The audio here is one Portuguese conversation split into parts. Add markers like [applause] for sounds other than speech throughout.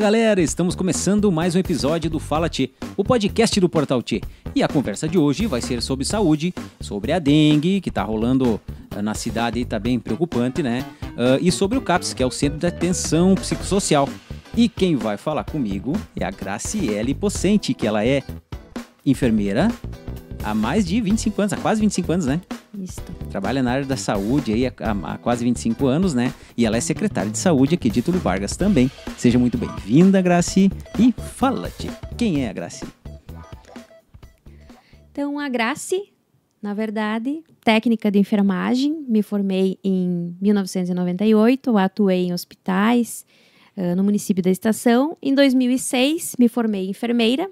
galera, estamos começando mais um episódio do Fala T, o podcast do Portal T. E a conversa de hoje vai ser sobre saúde, sobre a dengue, que tá rolando eh, na cidade e tá bem preocupante, né? Uh, e sobre o CAPS, que é o Centro de Atenção Psicossocial. E quem vai falar comigo é a Graciele Pocente, que ela é enfermeira, há mais de 25 anos, há quase 25 anos, né? Isso. Trabalha na área da saúde aí há, há quase 25 anos, né? E ela é secretária de saúde aqui de Túlio Vargas também. Seja muito bem-vinda, Graci. E fala-te, quem é a Graci? Então, a Graci, na verdade, técnica de enfermagem, me formei em 1998, atuei em hospitais, ah, no município da Estação. Em 2006, me formei enfermeira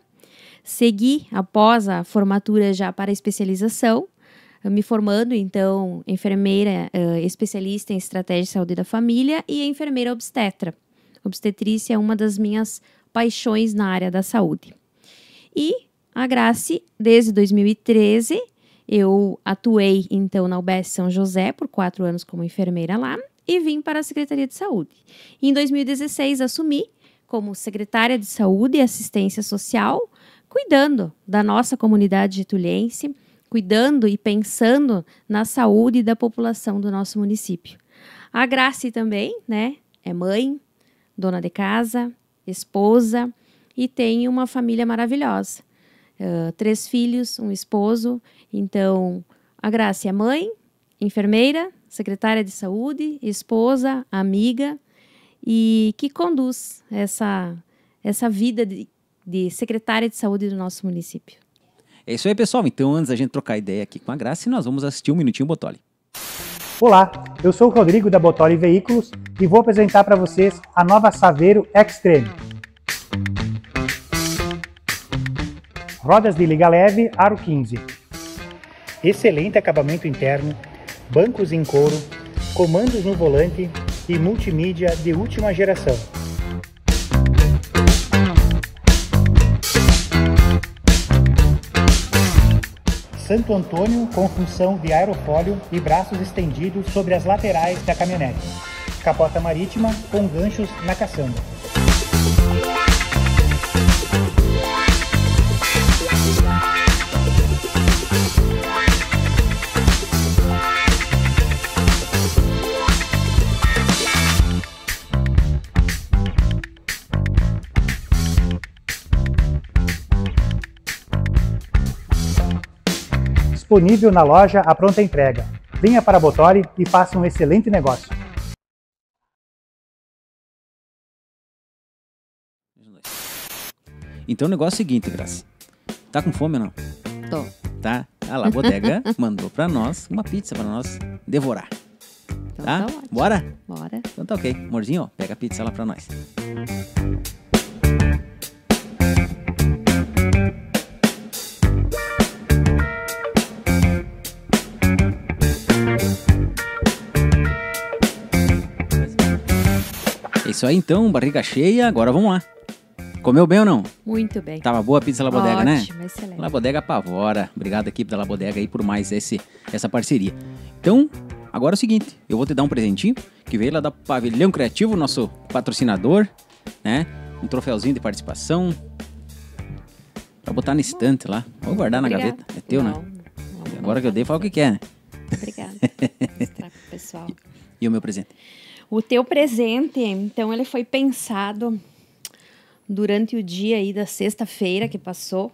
segui após a formatura já para especialização, eh, me formando então enfermeira eh, especialista em estratégia de saúde da família e enfermeira obstetra. Obstetrícia é uma das minhas paixões na área da saúde. E a Grace, desde 2013, eu atuei então na UBS São José por quatro anos como enfermeira lá e vim para a Secretaria de Saúde. Em 2016 assumi como secretária de Saúde e Assistência Social cuidando da nossa comunidade getulhense, cuidando e pensando na saúde da população do nosso município. A Grace também, né? É mãe, dona de casa, esposa e tem uma família maravilhosa. Uh, três filhos, um esposo. Então, a Grace é mãe, enfermeira, secretária de saúde, esposa, amiga e que conduz essa, essa vida de, de secretária de saúde do nosso município. É isso aí, pessoal. Então, antes da gente trocar ideia aqui com a Graça, nós vamos assistir um minutinho Botoli. Olá, eu sou o Rodrigo da Botoli Veículos e vou apresentar para vocês a nova Saveiro Extreme. Rodas de liga leve, aro 15. Excelente acabamento interno, bancos em couro, comandos no volante e multimídia de última geração. Santo Antônio com função de aerofólio e braços estendidos sobre as laterais da caminhonete. Capota marítima com ganchos na caçamba. disponível na loja à pronta entrega. Venha para a Botore e faça um excelente negócio. Então o negócio é o seguinte, Graça. Tá com fome ou não? Tô. Tá? A La Bodega [laughs] mandou pra nós uma pizza pra nós devorar. Então tá? tá Bora? Bora. Então tá ok. Amorzinho, ó, pega a pizza lá pra nós. isso aí então, barriga cheia, agora vamos lá. Comeu bem ou não? Muito bem. Tava boa a pizza Labodega, Ótimo, né? Ótimo, excelente. Labodega Pavora. Obrigado, equipe da Labodega, aí, por mais esse, essa parceria. Então, agora é o seguinte: eu vou te dar um presentinho que veio lá da Pavilhão Criativo, nosso patrocinador, né? Um troféuzinho de participação. Pra botar na estante lá. Vou guardar na gaveta. É teu, não, né? Não, agora não, que eu dei, fala o que quer, é, né? Obrigada. pessoal. [laughs] E, e o meu presente? O teu presente, então, ele foi pensado durante o dia aí da sexta-feira que passou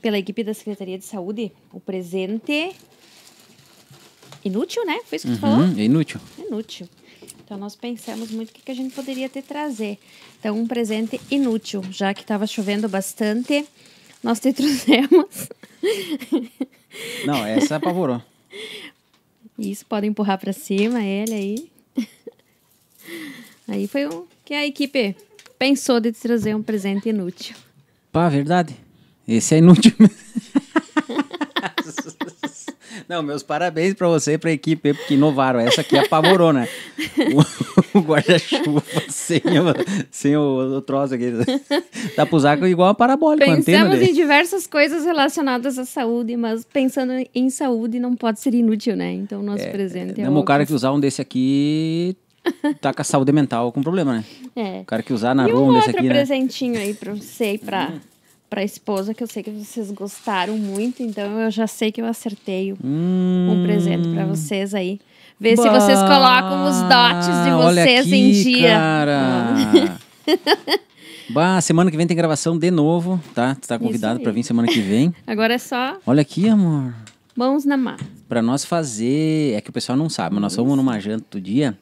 pela equipe da Secretaria de Saúde. O presente inútil, né? Foi isso que tu uhum, falou? É inútil. Inútil. Então nós pensamos muito o que, que a gente poderia ter trazer. Então um presente inútil, já que estava chovendo bastante, nós te [laughs] trouxemos. Não, essa apavorou. Isso pode empurrar para cima ele aí. Aí foi o que a equipe pensou de trazer um presente inútil. Pá, verdade. Esse é inútil. [laughs] Não, meus parabéns para você e para a equipe, porque inovaram. Essa aqui apavorou, né? O, o guarda-chuva sem, sem o, o, troço aqui. Dá para usar igual a parabólica. Pensamos em dele. diversas coisas relacionadas à saúde, mas pensando em saúde não pode ser inútil, né? Então, nosso é, presente é. Não, um cara que usar um desse aqui [laughs] tá com a saúde mental com problema, né? É. O cara que usar na rua um desse aqui, né? presentinho aí pra você e pra, hum. pra esposa, que eu sei que vocês gostaram muito, então eu já sei que eu acertei hum. um presente pra vocês aí. Ver se vocês colocam os dotes de vocês aqui, em dia. Cara. [laughs] bah, semana que vem tem gravação de novo, tá? Tu tá convidado para vir semana que vem. [laughs] Agora é só. Olha aqui, amor. Mãos na mar Para nós fazer, é que o pessoal não sabe, mas nós vamos numa janta do dia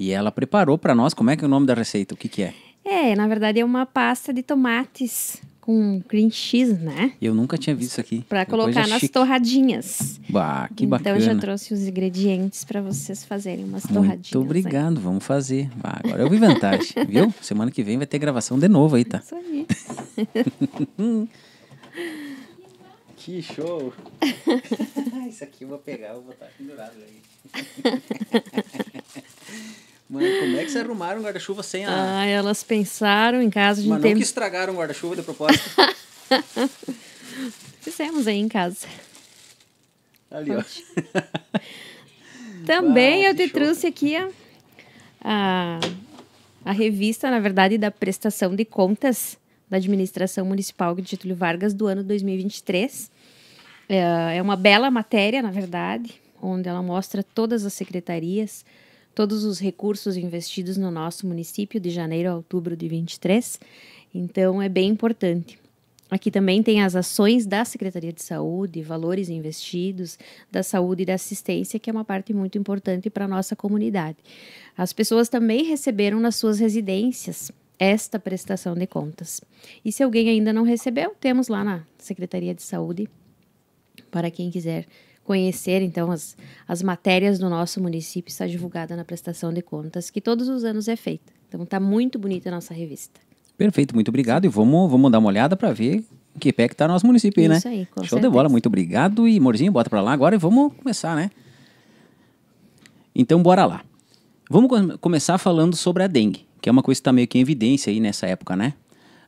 e ela preparou para nós, como é que é o nome da receita? O que que é? É, na verdade é uma pasta de tomates com cream cheese, né? Eu nunca tinha visto isso aqui. Para colocar é nas chique. torradinhas. Bah, que então, bacana. Então eu já trouxe os ingredientes para vocês fazerem umas torradinhas. Muito obrigado, aí. vamos fazer. Bah, agora eu vi vantagem, [laughs] viu? Semana que vem vai ter gravação de novo aí, tá? Isso aí. [laughs] que show! [laughs] isso aqui eu vou pegar, eu vou botar pendurado aí. Mãe, como é que você arrumaram um guarda-chuva sem a. Ah, elas pensaram em casa de. Mas não tem... que estragaram o guarda-chuva de propósito. [laughs] Fizemos aí em casa. Ali, ó. Também eu te show. trouxe aqui a, a, a, revista, na verdade, da prestação de contas da administração municipal de Título Vargas do ano 2023. É, é uma bela matéria, na verdade, onde ela mostra todas as secretarias, todos os recursos investidos no nosso município de janeiro a outubro de 23. Então é bem importante. Aqui também tem as ações da Secretaria de Saúde, valores investidos, da saúde e da assistência, que é uma parte muito importante para a nossa comunidade. As pessoas também receberam nas suas residências esta prestação de contas. E se alguém ainda não recebeu, temos lá na Secretaria de Saúde para quem quiser conhecer, então, as, as matérias do nosso município, está divulgada na prestação de contas, que todos os anos é feita. Então, está muito bonita a nossa revista. Perfeito, muito obrigado. E vamos, vamos dar uma olhada para ver que pé que tá nosso município né? Isso aí, com Show certeza. de bola, muito obrigado. E, Morzinho, bota para lá agora e vamos começar, né? Então, bora lá. Vamos começar falando sobre a dengue, que é uma coisa que está meio que em evidência aí nessa época, né?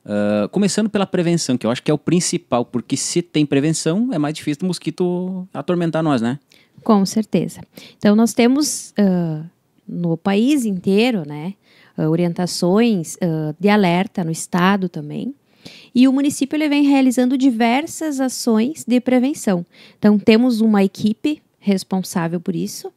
Ah, começando pela prevenção, que eu acho que é o principal, porque se tem prevenção, é mais difícil o mosquito atormentar nós, né? Com certeza. Então, nós temos uh, no país inteiro, né, ah, orientações uh, de alerta no estado também. E o município ele vem realizando diversas ações de prevenção. Então, temos uma equipe responsável por isso,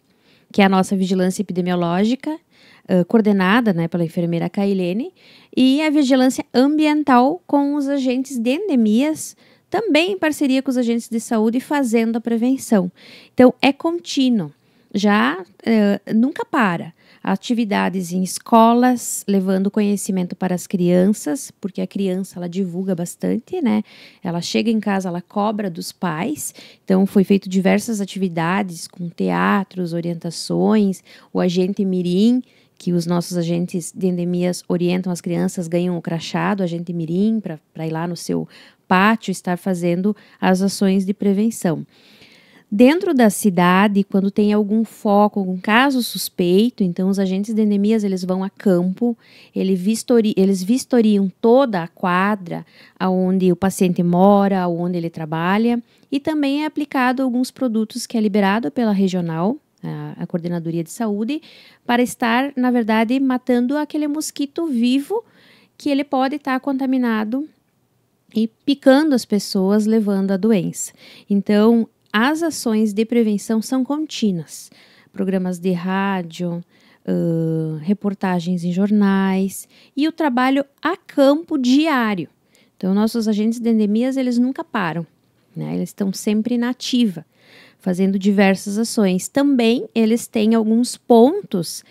que é a nossa vigilância epidemiológica, ah, coordenada né, pela enfermeira Kailene, e a vigilância ambiental com os agentes de endemias, também em parceria com os agentes de saúde, fazendo a prevenção. Então, é contínuo, já uh, nunca para atividades em escolas, levando conhecimento para as crianças, porque a criança ela divulga bastante, né? Ela chega em casa, ela cobra dos pais. Então foi feito diversas atividades com teatros, orientações, o agente mirim que os nossos agentes de endemias orientam as crianças, ganham o crachado, agente mirim, para ir lá no seu pátio estar fazendo as ações de prevenção. Dentro da cidade, quando tem algum foco, algum caso suspeito, então os agentes de endemias eles vão a campo, ele vistori, eles vistoriam toda a quadra onde o paciente mora, onde ele trabalha, e também é aplicado alguns produtos que é liberado pela regional, a, coordenadoria de saúde, para estar, na verdade, matando aquele mosquito vivo que ele pode estar tá contaminado e picando as pessoas, levando a doença. Então, as ações de prevenção são contínuas. Programas de rádio, uh, reportagens em jornais e o trabalho a campo diário. Então, nossos agentes de endemias, eles nunca param, né? Eles estão sempre na ativa fazendo diversas ações. Também eles têm alguns pontos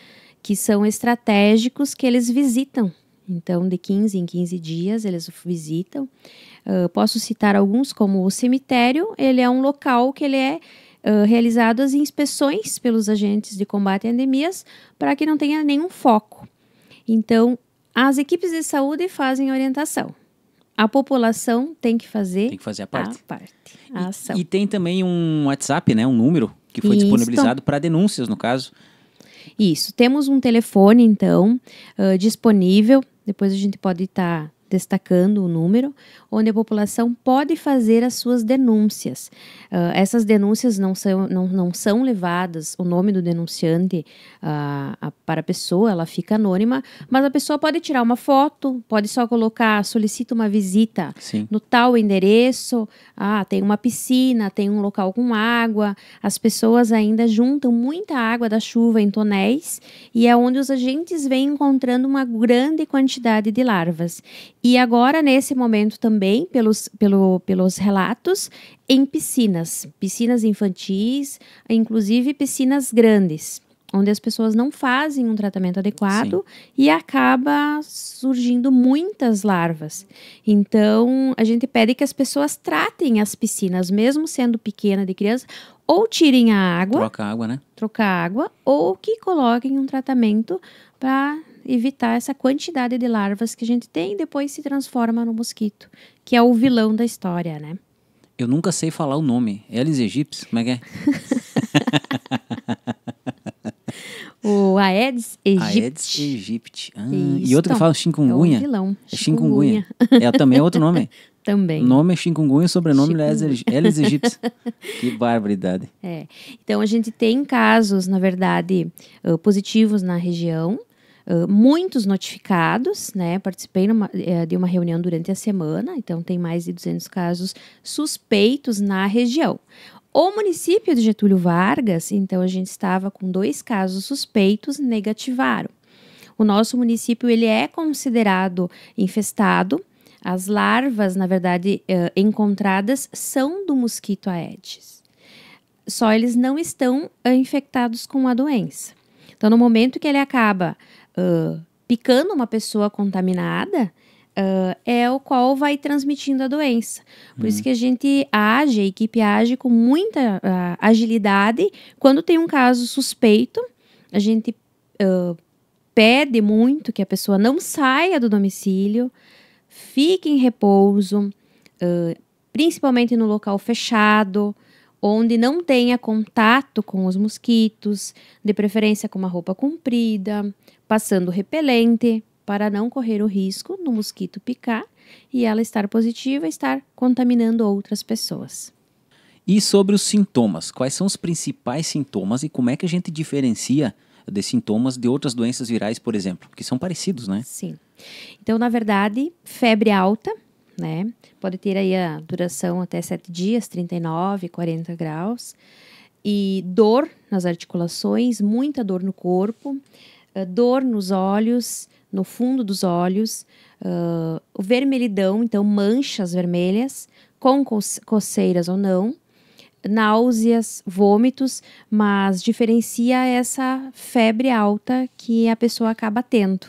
que são estratégicos que eles visitam. Então, de 15 em 15 dias eles visitam. Uh, posso citar alguns, como o cemitério, ele é um local que ele é uh, realizado as inspeções pelos agentes de combate a endemias para que não tenha nenhum foco. Então, as equipes de saúde fazem orientação. A população tem que fazer, tem que fazer a parte. A parte a ação. E, e, tem também um WhatsApp, né, um número que foi Isso. disponibilizado para denúncias, no caso. Isso. Temos um telefone, então, uh, disponível. Depois a gente pode estar tá destacando o número, onde a população pode fazer as suas denúncias. Uh, essas denúncias não são, não, não são levadas, o nome do denunciante uh, a, para a pessoa, ela fica anônima, mas a pessoa pode tirar uma foto, pode só colocar, solicita uma visita Sim. no tal endereço, ah, tem uma piscina, tem um local com água, as pessoas ainda juntam muita água da chuva em tonéis, e é onde os agentes vêm encontrando uma grande quantidade de larvas. E agora, nesse momento também, pelos, pelo, pelos relatos, em piscinas, piscinas infantis, inclusive piscinas grandes, onde as pessoas não fazem um tratamento adequado Sim. e acaba surgindo muitas larvas. Então, a gente pede que as pessoas tratem as piscinas, mesmo sendo pequena de criança, ou tirem a água. Troca a água, né? Troca a água, ou que coloquem um tratamento para evitar essa quantidade de larvas que a gente tem e depois se transforma no mosquito, que é o vilão da história, né? Eu nunca sei falar o nome. Elis aegypti, como é que é? [laughs] o Aedes aegypti. Aedes aegypti. Ah, e outro que fala chikungunya. É o vilão. É chikungunya. É também é outro nome. [laughs] também. O nome é chikungunya, sobrenome é Elis aegypti. [laughs] que barbaridade. É. Então a gente tem casos, na verdade, eh, positivos na região. Uh, muitos notificados, né? Participei numa, eh, de uma reunião durante a semana, então tem mais de 200 casos suspeitos na região. O município de Getúlio Vargas, então a gente estava com dois casos suspeitos, negativaram. O nosso município ele é considerado infestado. As larvas, na verdade, uh, encontradas são do mosquito Aedes. Só eles não estão infectados com a doença. Então, no momento que ele acaba uh, picando uma pessoa contaminada, uh, é o qual vai transmitindo a doença. Por hum. isso uhum. que a gente age, a equipe age com muita uh, agilidade. Quando tem um caso suspeito, a gente pede muito que a pessoa não saia do domicílio, fique em repouso, principalmente no local fechado onde não tenha contato com os mosquitos, de preferência com uma roupa comprida, passando repelente para não correr o risco do mosquito picar e ela estar positiva, estar contaminando outras pessoas. E sobre os sintomas, quais são os principais sintomas e como é que a gente diferencia de sintomas de outras doenças virais, por exemplo, que são parecidos, né? Sim. Então, na verdade, febre alta né? Pode ter aí a duração até 7 dias, 39, 40 graus. E dor nas articulações, muita dor no corpo, eh, dor nos olhos, no fundo dos olhos, uh, vermelhidão, então manchas vermelhas, com coceiras ou não, náuseas, vômitos, mas diferencia essa febre alta que a pessoa acaba tendo.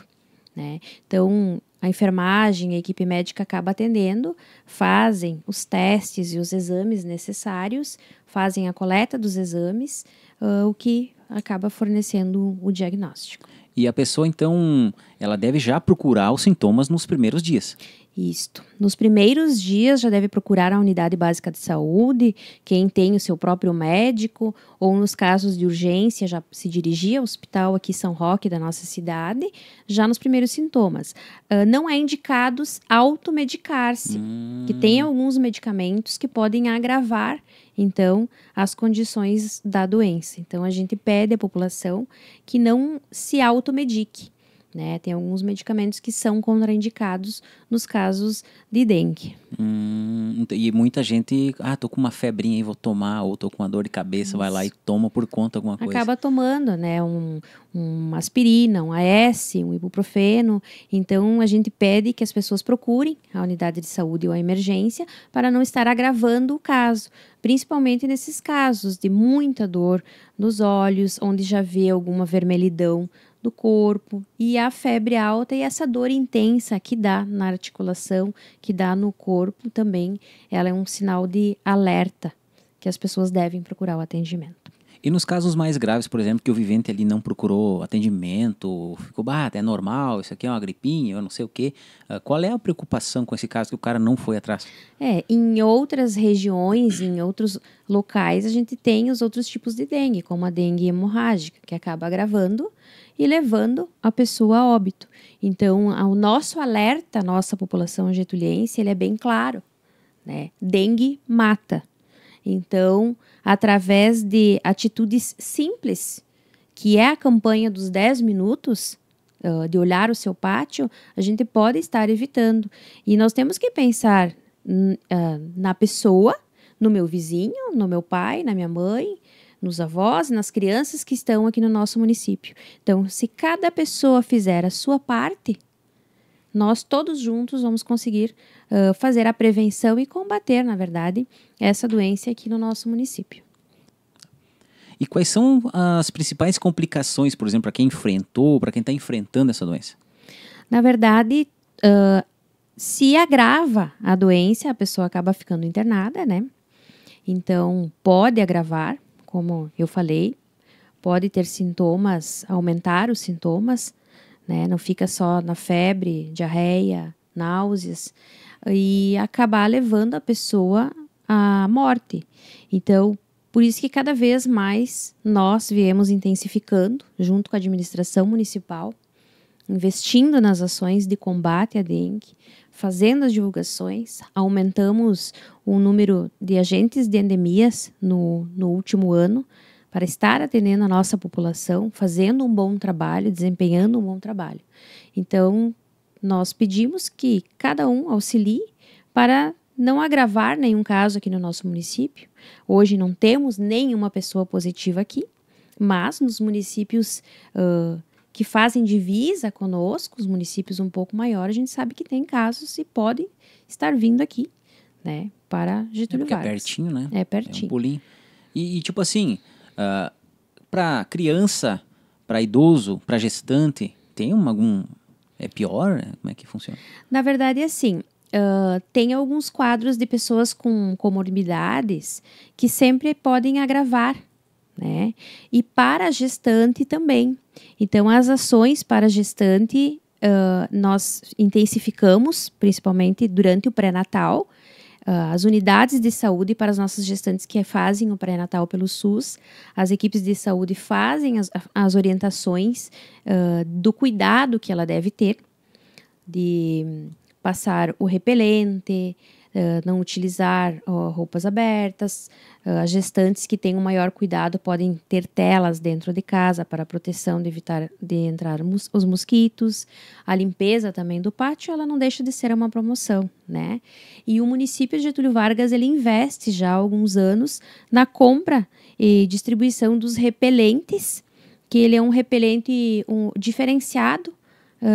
Né? Então, a enfermagem, a equipe médica acaba atendendo, fazem os testes e os exames necessários, fazem a coleta dos exames, uh, o que acaba fornecendo o diagnóstico. E a pessoa, então, ela deve já procurar os sintomas nos primeiros dias. Isto. Nos primeiros dias já deve procurar a unidade básica de saúde, quem tem o seu próprio médico, ou nos casos de urgência, já se dirigir ao hospital aqui São Roque da nossa cidade, já nos primeiros sintomas. Uh, não é indicado automedicar-se, hum. que tem alguns medicamentos que podem agravar, então, as condições da doença. Então, a gente pede à população que não se auto automedique. Né? Tem alguns medicamentos que são contraindicados nos casos de dengue. Hum, e muita gente, ah, tô com uma febrinha e vou tomar, ou tô com uma dor de cabeça, Isso. vai lá e toma por conta alguma coisa. Acaba tomando, né, um, um aspirina, um AS, um ibuprofeno. Então, a gente pede que as pessoas procurem a unidade de saúde ou a emergência para não estar agravando o caso principalmente nesses casos de muita dor nos olhos, onde já vê alguma vermelhidão do corpo e a febre alta e essa dor intensa que dá na articulação, que dá no corpo também, ela é um sinal de alerta que as pessoas devem procurar o atendimento. E nos casos mais graves, por exemplo, que o vivente ali não procurou atendimento, ficou, bah, é normal, isso aqui é uma gripinha, eu não sei o quê. Ah, qual é a preocupação com esse caso que o cara não foi atrás? É, em outras regiões, em outros locais, a gente tem os outros tipos de dengue, como a dengue hemorrágica, que acaba agravando e levando a pessoa a óbito. Então, o nosso alerta, a nossa população getuliense, ele é bem claro. Né? Dengue mata. Então, através de atitudes simples, que é a campanha dos 10 minutos, uh, de olhar o seu pátio, a gente pode estar evitando. E nós temos que pensar uh, na pessoa, no meu vizinho, no meu pai, na minha mãe, nos avós e nas crianças que estão aqui no nosso município. Então, se cada pessoa fizer a sua parte, nós todos juntos vamos conseguir uh, fazer a prevenção e combater, na verdade, essa doença aqui no nosso município. E quais são as principais complicações, por exemplo, para quem enfrentou, para quem está enfrentando essa doença? Na verdade, uh, se agrava a doença, a pessoa acaba ficando internada, né? Então, pode agravar como eu falei, pode ter sintomas, aumentar os sintomas, né? Não fica só na febre, diarreia, náuseas e acabar levando a pessoa à morte. Então, por isso que cada vez mais nós viemos intensificando, junto com a administração municipal, investindo nas ações de combate à dengue, fazendo as divulgações, aumentamos o número de agentes de endemias no, no último ano para estar atendendo a nossa população, fazendo um bom trabalho, desempenhando um bom trabalho. Então, nós pedimos que cada um auxilie para não agravar nenhum caso aqui no nosso município. Hoje não temos nenhuma pessoa positiva aqui, mas nos municípios uh, que fazem divisa conosco, os municípios um pouco maiores, a gente sabe que tem casos e podem estar vindo aqui, né, para Getúlio é, é Vargas. É pertinho, né? É pertinho. É um pulinho. E, e tipo assim, uh, ah, para criança, para idoso, para gestante, tem uma, algum... É pior? Né? Como é que funciona? Na verdade, é assim, Uh, tem alguns quadros de pessoas com comorbidades que sempre podem agravar né? E para a gestante também. Então, as ações para a gestante uh, nós intensificamos, principalmente durante o pré-natal. Uh, as unidades de saúde para as nossas gestantes que fazem o pré-natal pelo SUS, as equipes de saúde fazem as, as orientações uh, do cuidado que ela deve ter, de passar o repelente, não utilizar roupas abertas. as gestantes que têm um maior cuidado podem ter telas dentro de casa para proteção de evitar de entrar mos os mosquitos. A limpeza também do pátio, ela não deixa de ser uma promoção, né? E o município de Getúlio Vargas, ele investe já há alguns anos na compra e distribuição dos repelentes, que ele é um repelente um, diferenciado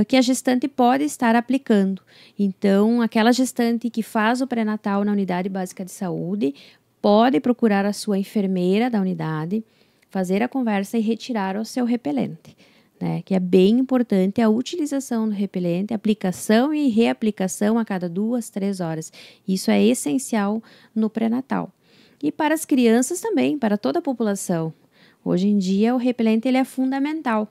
que a gestante pode estar aplicando. Então, aquela gestante que faz o pré-natal na unidade básica de saúde pode procurar a sua enfermeira da unidade, fazer a conversa e retirar o seu repelente. Né, que é bem importante a utilização do repelente, aplicação e reaplicação a cada duas, três horas. Isso é essencial no pré-natal. E para as crianças também, para toda a população. Hoje em dia, o repelente ele é fundamental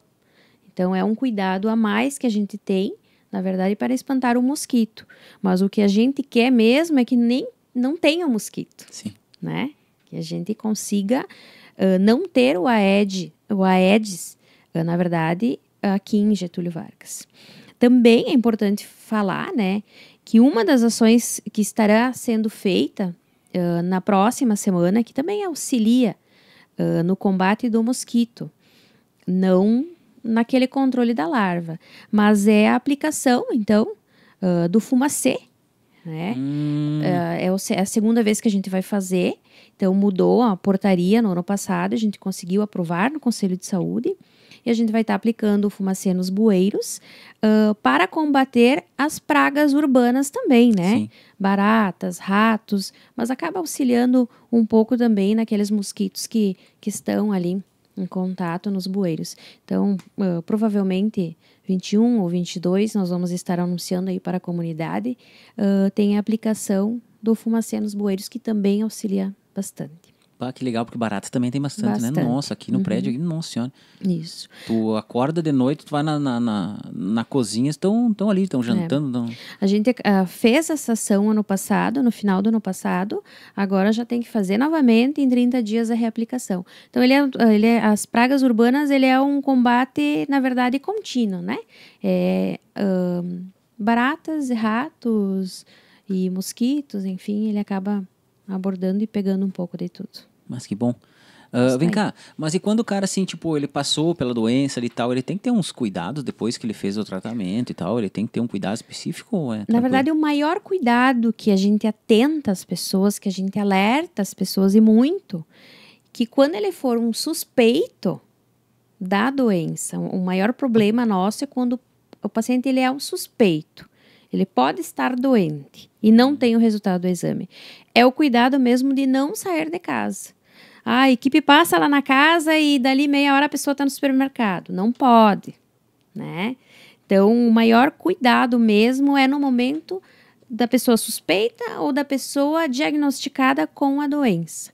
então é um cuidado a mais que a gente tem, na verdade, para espantar o mosquito. Mas o que a gente quer mesmo é que nem não tenha o mosquito. Sim. Né? Que a gente consiga uh, não ter o AED, o aedes, uh, na verdade, aqui em Getúlio Vargas. Também é importante falar, né, que uma das ações que estará sendo feita uh, na próxima semana, que também auxilia uh, no combate do mosquito, não naquele controle da larva, mas é a aplicação, então, uh, do fumacê, né? Hum. Uh, é a segunda vez que a gente vai fazer, então mudou a portaria no ano passado, a gente conseguiu aprovar no Conselho de Saúde, e a gente vai estar tá aplicando o fumacê nos bueiros uh, para combater as pragas urbanas também, né? Sim. Baratas, ratos, mas acaba auxiliando um pouco também naqueles mosquitos que, que estão ali em contato nos bueiros. Então, uh, provavelmente 21 ou 22 nós vamos estar anunciando aí para a comunidade. Uh, tem a aplicação do fumacê nos bueiros que também auxilia bastante que legal, porque baratas também tem bastante, né? bastante. né? Nossa, aqui no uhum. prédio, não nossa senhora. Isso. Tu acorda de noite, tu vai na, na, na, na cozinha, estão ali, estão é. jantando. É. Tão... A gente uh, fez essa ação ano passado, no final do ano passado, agora já tem que fazer novamente em 30 dias a reaplicação. Então, ele é, ele é, as pragas urbanas, ele é um combate, na verdade, contínuo, né? É, um, baratas, ratos e mosquitos, enfim, ele acaba abordando e pegando um pouco de tudo. Mas que bom. Uh, vem cá, mas e quando o cara, assim, tipo, ele passou pela doença e tal, ele tem que ter uns cuidados depois que ele fez o tratamento e tal? Ele tem que ter um cuidado específico? É Na verdade, o maior cuidado que a gente atenta as pessoas, que a gente alerta as pessoas e muito, que quando ele for um suspeito da doença, o maior problema nosso é quando o paciente ele é um suspeito. Ele pode estar doente e não uhum. tem o resultado do exame é o cuidado mesmo de não sair de casa. A equipe passa lá na casa e dali meia hora a pessoa está no supermercado. Não pode, né? Então, o maior cuidado mesmo é no momento da pessoa suspeita ou da pessoa diagnosticada com a doença.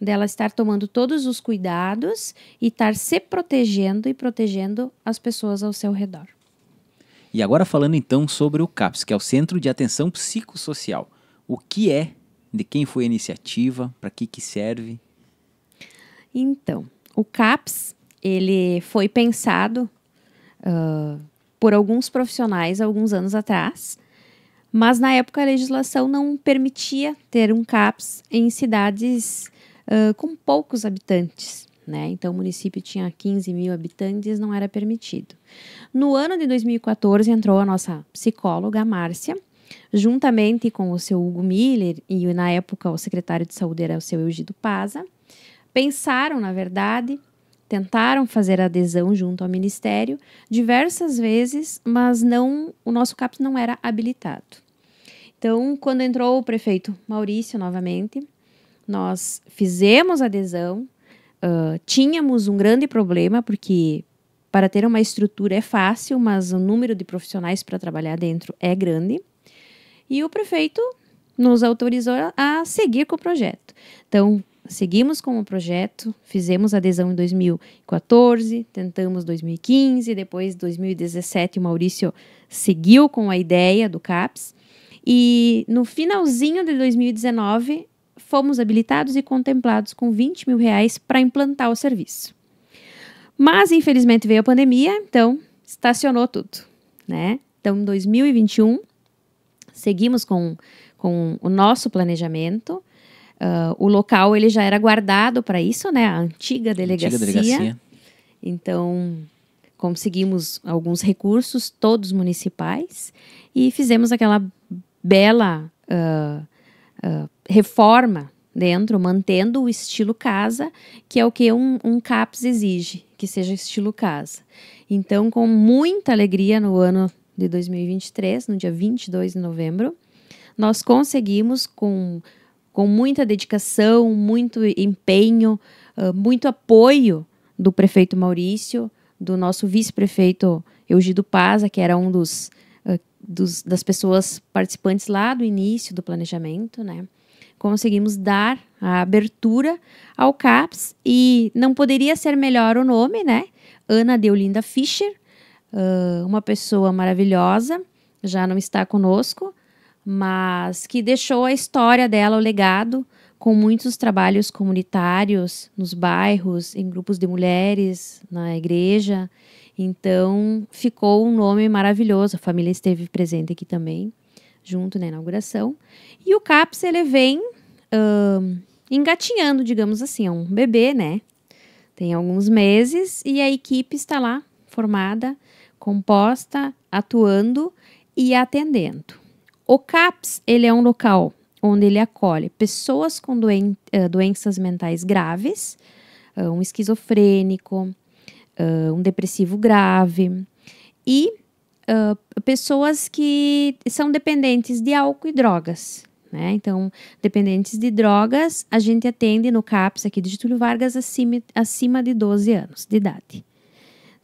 Dela estar tomando todos os cuidados e estar se protegendo e protegendo as pessoas ao seu redor. E agora falando então sobre o CAPS, que é o Centro de Atenção Psicossocial. O que é de quem foi a iniciativa, para que, que serve? Então, o CAPS ele foi pensado uh, por alguns profissionais alguns anos atrás, mas na época a legislação não permitia ter um CAPS em cidades uh, com poucos habitantes. Né? Então, o município tinha 15 mil habitantes, não era permitido. No ano de 2014, entrou a nossa psicóloga, Márcia, juntamente com o seu Hugo Miller e, na época, o secretário de saúde era o seu Eugido Paza, pensaram, na verdade, tentaram fazer adesão junto ao Ministério diversas vezes, mas não o nosso CAPS não era habilitado. Então, quando entrou o prefeito Maurício novamente, nós fizemos adesão, uh, tínhamos um grande problema, porque para ter uma estrutura é fácil, mas o número de profissionais para trabalhar dentro é grande. E o prefeito nos autorizou a seguir com o projeto. Então, seguimos com o projeto, fizemos adesão em 2014, tentamos 2015, depois 2017 o Maurício seguiu com a ideia do CAPS e no finalzinho de 2019 fomos habilitados e contemplados com 20 mil reais para implantar o serviço. Mas infelizmente veio a pandemia, então estacionou tudo, né? Então, em 2021 seguimos com, com o nosso planejamento. Uh, o local ele já era guardado para isso, né? A antiga delegacia. Antiga delegacia. Então, conseguimos alguns recursos, todos municipais, e fizemos aquela bela uh, uh, reforma dentro, mantendo o estilo casa, que é o que um, um CAPS exige, que seja estilo casa. Então, com muita alegria no ano de 2023, no dia 22 de novembro, nós conseguimos, com, com muita dedicação, muito empenho, uh, muito apoio do prefeito Maurício, do nosso vice-prefeito Eugido Paza, que era um dos, uh, dos, das pessoas participantes lá do início do planejamento, né? Conseguimos dar a abertura ao CAPS e não poderia ser melhor o nome, né? Ana Deolinda Fischer, uh, uma pessoa maravilhosa, já não está conosco, mas que deixou a história dela, o legado, com muitos trabalhos comunitários nos bairros, em grupos de mulheres, na igreja. Então, ficou um nome maravilhoso. A família esteve presente aqui também, junto na inauguração. E o CAPS, ele vem uh, engatinhando, digamos assim, é um bebê, né? Tem alguns meses e a equipe está lá formada composta, atuando e atendendo. O CAPS ele é um local onde ele acolhe pessoas com doen eh, doenças mentais graves, ah, um esquizofrênico, ah, um depressivo grave e ah, pessoas que são dependentes de álcool e drogas. Né? Então, dependentes de drogas, a gente atende no CAPS aqui de Getúlio Vargas acima, acima de 12 anos de idade.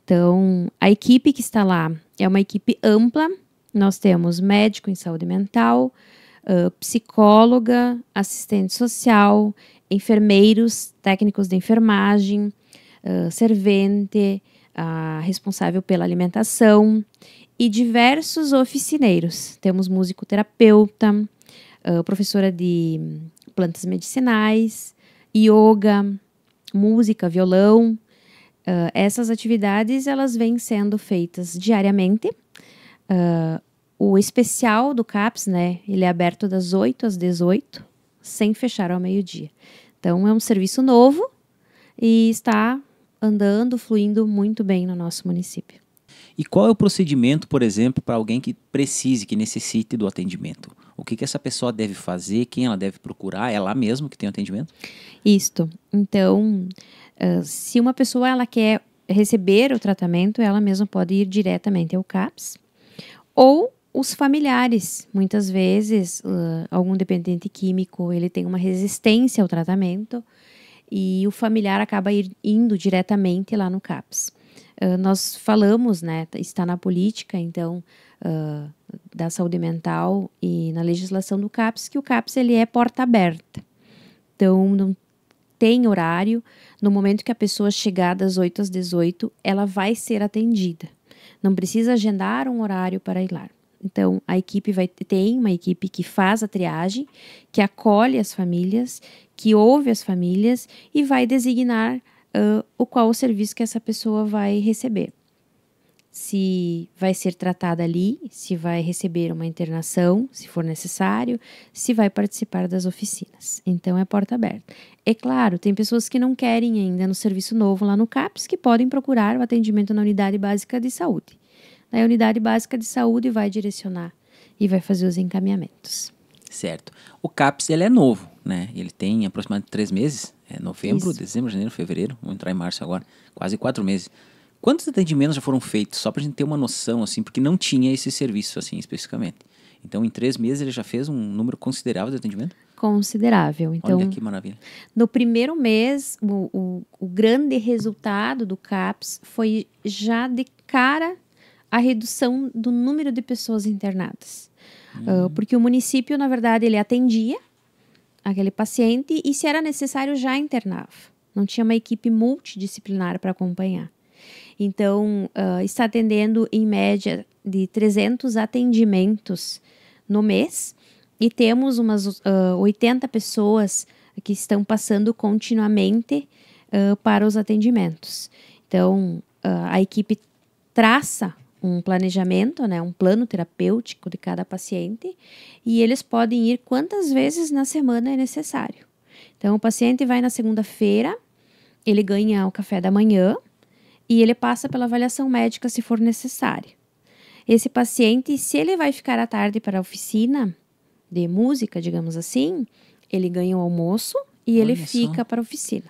Então, a equipe que está lá é uma equipe ampla. Nós temos médico em saúde mental, uh, psicóloga, assistente social, enfermeiros, técnicos de enfermagem, uh, servente, uh, responsável pela alimentação e diversos oficineiros. Temos musicoterapeuta, uh, professora de plantas medicinais, yoga, música, violão, Uh, essas atividades elas vêm sendo feitas diariamente. Uh, o especial do CAPS, né, ele é aberto das 8 às 18, sem fechar ao meio-dia. Então é um serviço novo e está andando, fluindo muito bem no nosso município. E qual é o procedimento, por exemplo, para alguém que precise, que necessite do atendimento? O que, que essa pessoa deve fazer? Quem ela deve procurar? É lá mesmo que tem o atendimento? Isto. Então, ah, se uma pessoa ela quer receber o tratamento, ela mesma pode ir diretamente ao CAPS ou os familiares. Muitas vezes, uh, algum dependente químico ele tem uma resistência ao tratamento e o familiar acaba ir, indo diretamente lá no CAPS. Uh, nós falamos, né, tá, está na política, então, uh, da saúde mental e na legislação do CAPS, que o CAPS ele é porta aberta. Então, não tem horário, no momento que a pessoa chegar das 8 às 18, ela vai ser atendida. Não precisa agendar um horário para ir lá. Então, a equipe vai tem uma equipe que faz a triagem, que acolhe as famílias, que ouve as famílias e vai designar uh, o qual o serviço que essa pessoa vai receber se vai ser tratada ali, se vai receber uma internação, se for necessário, se vai participar das oficinas. Então é porta aberta. É claro, tem pessoas que não querem ainda no serviço novo lá no CAPS que podem procurar o atendimento na unidade básica de saúde. Na unidade básica de saúde vai direcionar e vai fazer os encaminhamentos. Certo. O CAPS ele é novo, né? Ele tem aproximadamente três meses. É novembro, Isso. dezembro, janeiro, fevereiro. Vamos entrar em março agora. Quase quatro meses. Quantos atendimentos já foram feitos? Só para a gente ter uma noção, assim, porque não tinha esse serviço, assim, especificamente. Então, em três meses, ele já fez um número considerável de atendimento? Considerável. Então, Olha que maravilha. No primeiro mês, o, o, o grande resultado do CAPS foi já de cara a redução do número de pessoas internadas. Ah, hum. Uh, porque o município, na verdade, ele atendia aquele paciente e, se era necessário, já internava. Não tinha uma equipe multidisciplinar para acompanhar. Então, uh, está atendendo em média de 300 atendimentos no mês e temos umas uh, ah, 80 pessoas que estão passando continuamente uh, para os atendimentos. Então, a equipe traça um planejamento, né, um plano terapêutico de cada paciente e eles podem ir quantas vezes na semana é necessário. Então, o paciente vai na segunda-feira, ele ganha o café da manhã, e ele passa pela avaliação médica se for necessária. Esse paciente, se ele vai ficar à tarde para a oficina de música, digamos assim, ele ganha o almoço e Olha ele fica para a oficina.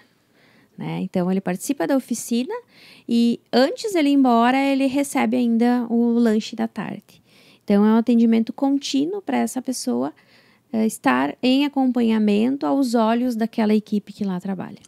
Né? Então ele participa da oficina e antes ele ir embora, ele recebe ainda o lanche da tarde. Então é um atendimento contínuo para essa pessoa é, estar em acompanhamento aos olhos daquela equipe que lá trabalha.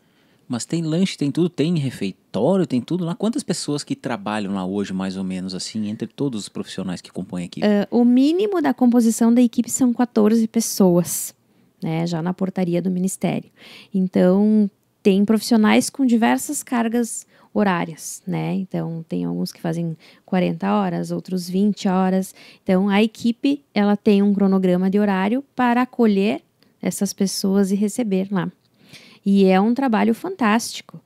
Mas tem lanche, tem tudo, tem refeitório, tem tudo lá. Quantas pessoas que trabalham lá hoje, mais ou menos, assim, entre todos os profissionais que compõem a equipe? Uh, o mínimo da composição da equipe são 14 pessoas, né? Já na portaria do Ministério. Então, tem profissionais com diversas cargas horárias, né? Então, tem alguns que fazem 40 horas, outros 20 horas. Então, a equipe, ela tem um cronograma de horário para acolher essas pessoas e receber lá. E é um trabalho fantástico.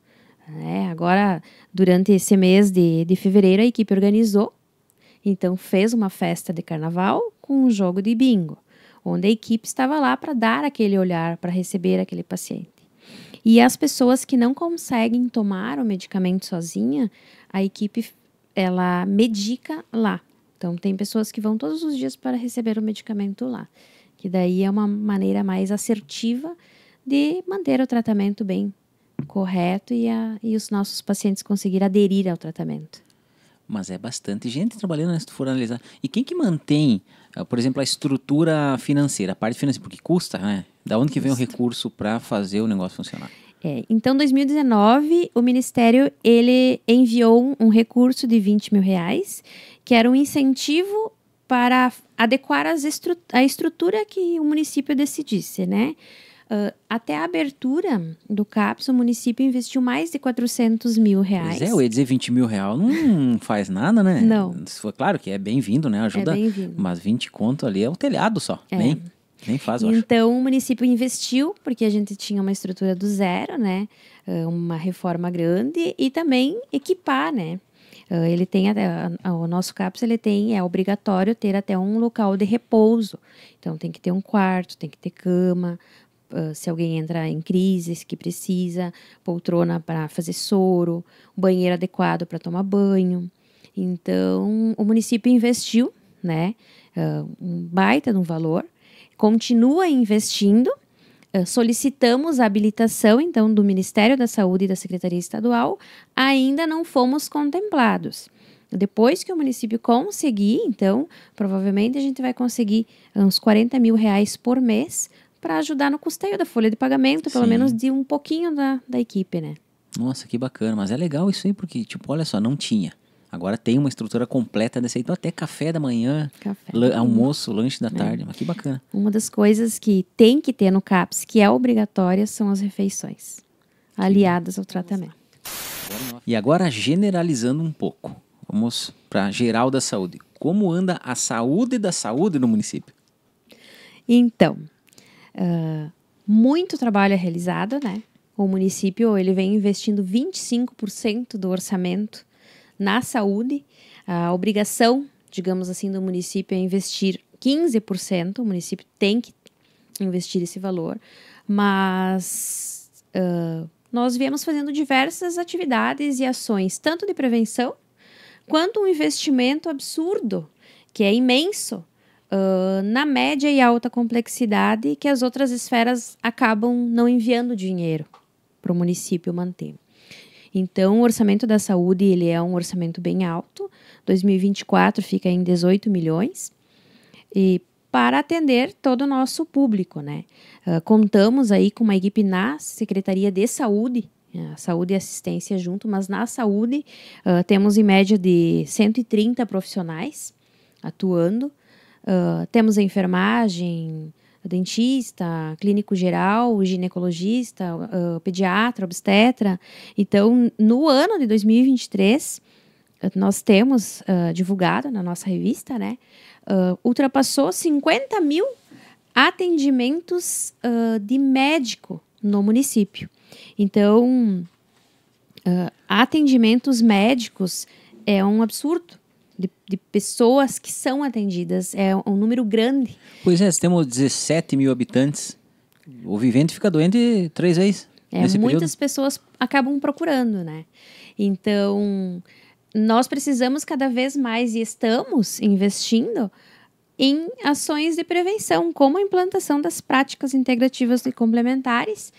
Né? Agora, durante esse mês de, de fevereiro, a equipe organizou, então fez uma festa de carnaval com um jogo de bingo, onde a equipe estava lá para dar aquele olhar, para receber aquele paciente. E as pessoas que não conseguem tomar o medicamento sozinha, a equipe ela medica lá. Então tem pessoas que vão todos os dias para receber o medicamento lá, que daí é uma maneira mais assertiva de manter o tratamento bem correto e, a, e os nossos pacientes conseguir aderir ao tratamento. Mas é bastante gente trabalhando, né, se tu for analisar. E quem que mantém, ah, por exemplo, a estrutura financeira, a parte financeira, porque custa, né? Da onde que vem o recurso para fazer o negócio funcionar? É, então, 2019, o Ministério ele enviou um, um, recurso de 20 mil reais, que era um incentivo para adequar as estru a estrutura que o município decidisse, né? Uh, até a abertura do CAPS, o município investiu mais de 400 mil reais. Pois é, eu ia dizer 20 mil reais não [laughs] faz nada, né? Não. Isso, claro que é bem-vindo, né? Ajuda. É bem-vindo. Mas 20 conto ali é o telhado só. É. Nem, nem faz, eu Então, acho. o município investiu, porque a gente tinha uma estrutura do zero, né? Ah, uma reforma grande e também equipar, né? Ah, ele tem até, o nosso CAPS ele tem é obrigatório ter até um local de repouso então tem que ter um quarto tem que ter cama ah, se alguém entra em crises que precisa, poltrona para fazer soro, banheiro adequado para tomar banho. Então, o município investiu, né, uh, um baita de um valor, continua investindo, ah, solicitamos a habilitação, então, do Ministério da Saúde e da Secretaria Estadual, ainda não fomos contemplados. Depois que o município conseguir, então, provavelmente a gente vai conseguir uns 40 mil reais por mês para ajudar no custeio da folha de pagamento, pelo Sim. menos de um pouquinho da, da equipe, né? Nossa, que bacana, mas é legal isso aí, porque, tipo, olha só, não tinha. Agora tem uma estrutura completa dessa aí, então até café da manhã, café. almoço, lanche da é. tarde, é. mas que bacana. Uma das coisas que tem que ter no CAPS, que é obrigatória, são as refeições aliadas ao tratamento. E agora, generalizando um pouco, vamos para geral da saúde. Como anda a saúde da saúde no município? Então, ah, muito trabalho é realizado, né? O município ele vem investindo 25% do orçamento na saúde. A obrigação, digamos assim, do município é investir 15%. O município tem que investir esse valor, mas uh, nós viemos fazendo diversas atividades e ações, tanto de prevenção quanto um investimento absurdo, que é imenso uh, na média e alta complexidade que as outras esferas acabam não enviando dinheiro para o município manter. Então, o orçamento da saúde ele é um orçamento bem alto. 2024 fica em 18 milhões. E para atender todo o nosso público, né? Uh, contamos aí com uma equipe na Secretaria de Saúde, né? Saúde e Assistência junto, mas na saúde uh, temos em média de 130 profissionais atuando. Uh, temos a enfermagem, a dentista, clínico geral, ginecologista, uh, pediatra, obstetra. Então, no ano de 2023, ah, nós temos uh, divulgado na nossa revista, né? ultrapassou 50 mil atendimentos de médico no município. Então, atendimentos médicos é um absurdo de pessoas que são atendidas. É um número grande. Pois é, temos 17 mil habitantes. O vivente fica doente três vezes. É, muitas período. pessoas acabam procurando, né? Então, nós precisamos cada vez mais e estamos investindo em ações de prevenção, como a implantação das práticas integrativas e complementares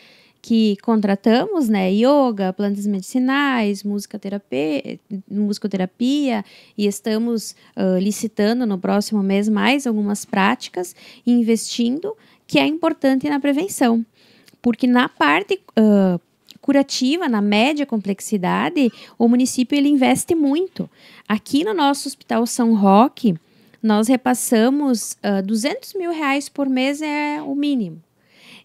que contratamos, né? Yoga, plantas medicinais, musicoterapia, musicoterapia e estamos uh, licitando no próximo mês mais algumas práticas investindo, que é importante na prevenção. Porque na parte uh, curativa, na média complexidade, o município ele investe muito. Aqui no nosso Hospital São Roque, nós repassamos uh, 200 mil reais por mês é o mínimo.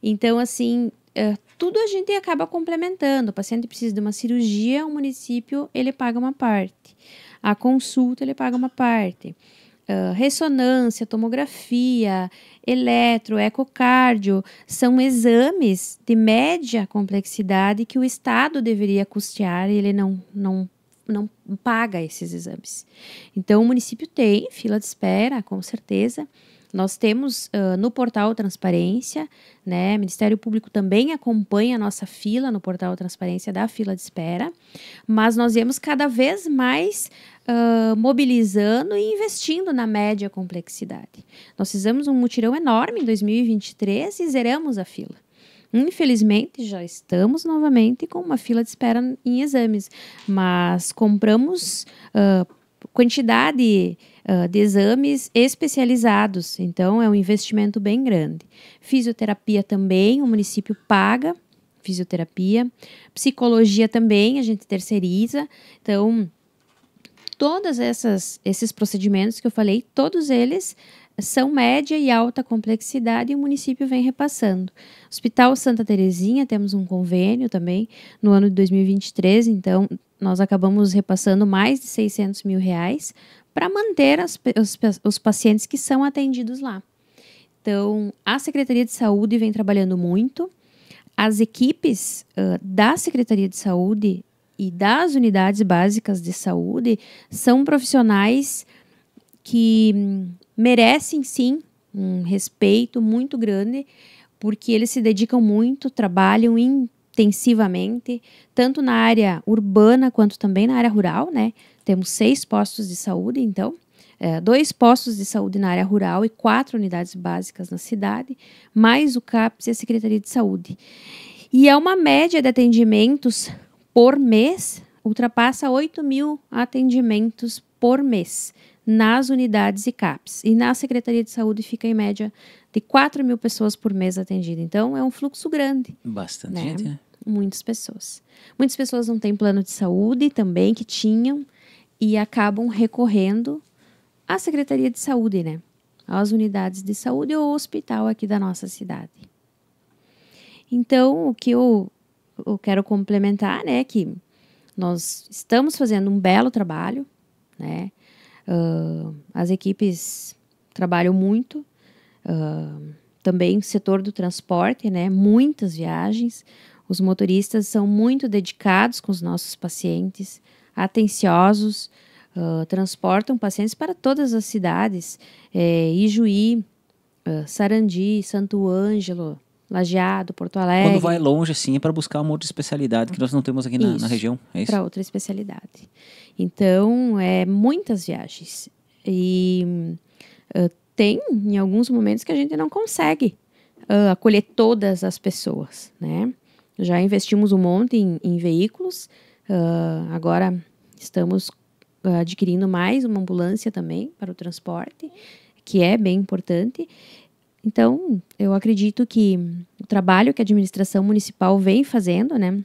Então, assim, uh, tudo a gente acaba complementando. O paciente precisa de uma cirurgia, o município ele paga uma parte. A consulta ele paga uma parte. Uh, ressonância, tomografia, eletro, ecocárdio, são exames de média complexidade que o Estado deveria custear e ele não, não, não paga esses exames. Então, o município tem fila de espera, com certeza, nós temos uh, no portal Transparência, né? O Ministério Público também acompanha a nossa fila no portal Transparência da fila de espera, mas nós vemos cada vez mais uh, mobilizando e investindo na média complexidade. Nós fizemos um mutirão enorme em 2023 e zeramos a fila. Infelizmente, já estamos novamente com uma fila de espera em exames, mas compramos uh, quantidade ah, de exames especializados, então é um investimento bem grande. Fisioterapia também, o município paga fisioterapia, psicologia também, a gente terceiriza. Então, todas essas esses procedimentos que eu falei, todos eles são média e alta complexidade e o município vem repassando. Hospital Santa Terezinha, temos um convênio também no ano de 2023, então nós acabamos repassando mais de 600 mil reais para manter as, os, os pacientes que são atendidos lá. Então, a Secretaria de Saúde vem trabalhando muito, as equipes uh, da Secretaria de Saúde e das unidades básicas de saúde são profissionais que hum, merecem sim um respeito muito grande, porque eles se dedicam muito, trabalham em intensivamente, tanto na área urbana quanto também na área rural, né? Temos seis postos de saúde, então, é, dois postos de saúde na área rural e quatro unidades básicas na cidade, mais o CAPS e a Secretaria de Saúde. E é uma média de atendimentos por mês, ultrapassa 8 mil atendimentos por mês nas unidades e CAPS. E na Secretaria de Saúde fica em média de 4 mil pessoas por mês atendida. Então é um fluxo grande. Bastante né? gente, né? Muitas pessoas. Muitas pessoas não têm plano de saúde também, que tinham, e acabam recorrendo à Secretaria de Saúde, né? Às unidades de saúde ou hospital aqui da nossa cidade. Então, o que eu, eu quero complementar, né, é que nós estamos fazendo um belo trabalho, né? Uh, as equipes trabalham muito, uh, também o setor do transporte, né? Muitas viagens, os motoristas são muito dedicados com os nossos pacientes, atenciosos, uh, transportam pacientes para todas as cidades, é, Ijuí, uh, Sarandi, Santo Ângelo, Lajeado, Porto Alegre. Quando vai longe, assim, é para buscar uma outra especialidade que nós não temos aqui na, isso, na região. É Para outra especialidade. Então, é muitas viagens. E uh, tem, em alguns momentos, que a gente não consegue uh, acolher todas as pessoas, né? Já investimos um monte em, em veículos, uh, agora estamos ah, adquirindo mais uma ambulância também para o transporte, que é bem importante. Então, eu acredito que o trabalho que a administração municipal vem fazendo, né?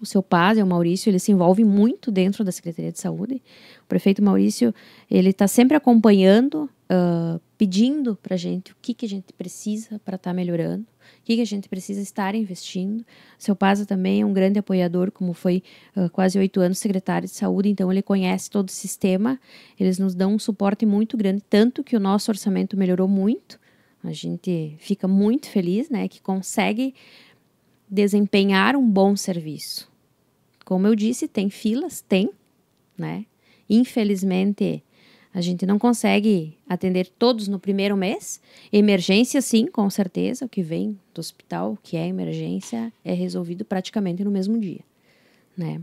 O seu Paz e o Maurício, ele se envolve muito dentro da Secretaria de Saúde. O prefeito Maurício, ele está sempre acompanhando, uh, pedindo para a gente o que, que a gente precisa para estar tá melhorando que, que a gente precisa estar investindo. Seu Paz também é um grande apoiador, como foi uh, quase oito anos secretário de saúde, então ele conhece todo o sistema, eles nos dão um suporte muito grande, tanto que o nosso orçamento melhorou muito. A gente fica muito feliz, né, que consegue desempenhar um bom serviço. Como eu disse, tem filas, tem, né? Infelizmente, a gente não consegue atender todos no primeiro mês. Emergência, sim, com certeza. O que vem do hospital, o que é emergência, é resolvido praticamente no mesmo dia, né?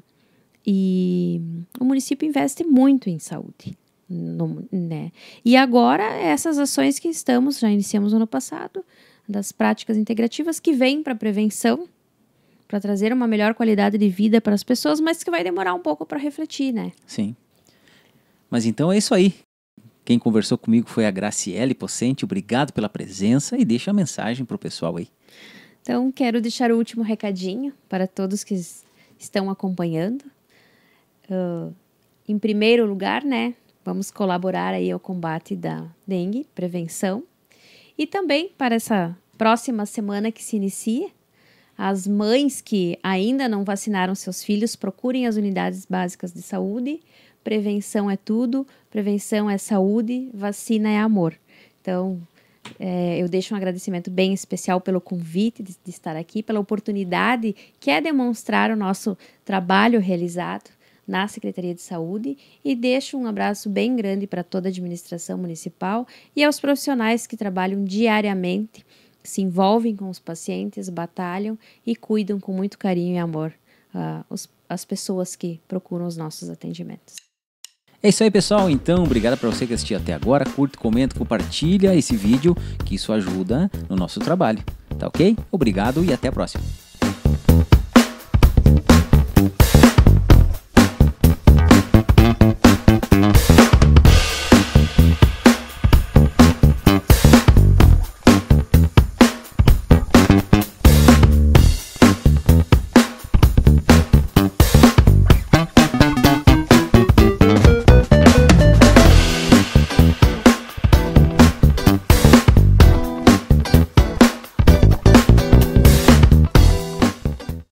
E o município investe muito em saúde, no, né? E agora essas ações que estamos já iniciamos no ano passado das práticas integrativas que vêm para prevenção, para trazer uma melhor qualidade de vida para as pessoas, mas que vai demorar um pouco para refletir, né? Sim. Mas então é isso aí. Quem conversou comigo foi a Graciele Pocente. Obrigado pela presença e deixa a mensagem para o pessoal aí. Então, quero deixar o último recadinho para todos que estão acompanhando. Uh, em primeiro lugar, né, vamos colaborar aí ao combate da dengue, prevenção. E também para essa próxima semana que se inicia, as mães que ainda não vacinaram seus filhos, procurem as unidades básicas de saúde, prevenção é tudo, prevenção é saúde, vacina é amor. Então, é, eu deixo um agradecimento bem especial pelo convite de, de, estar aqui, pela oportunidade que é demonstrar o nosso trabalho realizado na Secretaria de Saúde e deixo um abraço bem grande para toda a administração municipal e aos profissionais que trabalham diariamente, se envolvem com os pacientes, batalham e cuidam com muito carinho e amor uh, os, as pessoas que procuram os nossos atendimentos. É isso aí, pessoal. Então, obrigado para você que assistiu até agora. Curta, comenta, compartilha esse vídeo, que isso ajuda no nosso trabalho. Tá ok? Obrigado e até a próxima.